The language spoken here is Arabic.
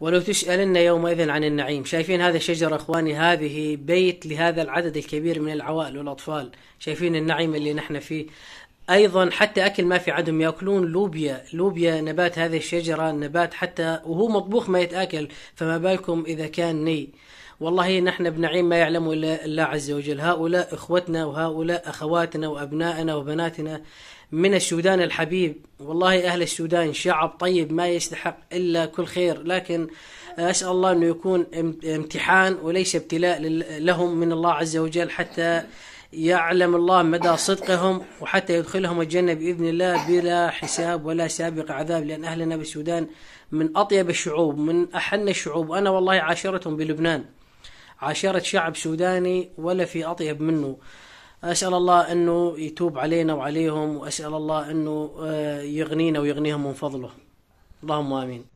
ولو تسألن يومئذ عن النعيم شايفين هذا الشجرة أخواني هذه بيت لهذا العدد الكبير من العوائل والأطفال شايفين النعيم اللي نحن فيه ايضا حتى اكل ما في عندهم ياكلون لوبيا لوبيا نبات هذه الشجره نبات حتى وهو مطبوخ ما يتاكل فما بالكم اذا كان ني والله نحن بنعيم ما يعلمه الا الله عز وجل هؤلاء اخوتنا وهؤلاء اخواتنا وابنائنا وبناتنا من السودان الحبيب والله اهل السودان شعب طيب ما يستحق الا كل خير لكن اسال الله انه يكون امتحان وليس ابتلاء لهم من الله عز وجل حتى يعلم الله مدى صدقهم وحتى يدخلهم الجنة بإذن الله بلا حساب ولا سابق عذاب لأن أهلنا بالسودان من أطيب الشعوب من أحن الشعوب أنا والله عاشرتهم بلبنان عاشرة شعب سوداني ولا في أطيب منه أسأل الله أنه يتوب علينا وعليهم وأسأل الله أنه آه، يغنينا ويغنيهم من فضله اللهم آمين